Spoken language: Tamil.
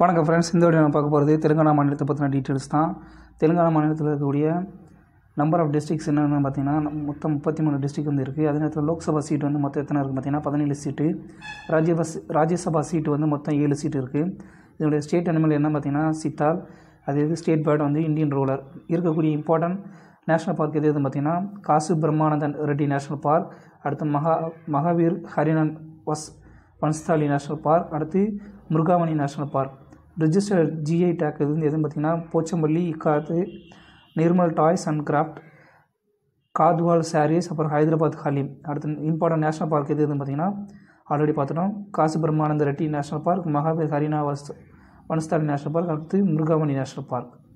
வணக்கம் ஃப்ரெண்ட்ஸ் இந்த வீடியோ நான் பார்க்க போகிறது தெலுங்கானா மாநிலத்தை பற்றின டீட்டெயில்ஸ் தான் தெலுங்கானா மாநிலத்தில் இருக்கக்கூடிய நம்பர் ஆஃப் டிஸ்ட்ரிக்ஸ் என்னென்னு பார்த்தீங்கன்னா மொத்தம் முப்பத்தி மூணு டிஸ்ட்ரிக் வந்து இருக்குது அதே நேரத்தில் லோக்சபா சீட் வந்து மொத்தம் எத்தனை இருக்குது பார்த்தீங்கன்னா பதினேழு சீட்டு ராஜ்யபா ராஜ்யசபா சீட்டு வந்து மொத்தம் ஏழு சீட்டு இருக்குது இதனுடைய ஸ்டேட் அனிமல் என்ன பார்த்தீங்கன்னா சித்தால் அது இது ஸ்டேட் பேர்ட் வந்து இந்தியன் ரூலர் இருக்கக்கூடிய இம்பார்ட்டன்ட் நேஷனல் பார்க் எது எதுன்னு பார்த்தீங்கன்னா காசு பிரம்மானந்தன் ரெட்டி நேஷனல் பார்க் அடுத்து மகா மகாவீர் ஹரினன் வஸ் வன்ஸ்தாலி நேஷனல் பார்க் அடுத்து Mrugavani national park register GI tag இது வந்து எதுன்னு பார்த்திங்கன்னா Pochampally ikat Nirmal toys and craft Gadwal saris அப்புறம் ஹைதராபாத் ஹலீம் அடுத்து இம்பார்ட்டன்ட் நேஷனல் பார்க் எது எதுன்னு பார்த்தீங்கன்னா ஆல்ரெடி பார்த்துட்டோம் Kasu Brahmananda Reddy national park Mahavir Harina Vanasthali national park அடுத்து முருகாமணி நேஷனல் பார்க்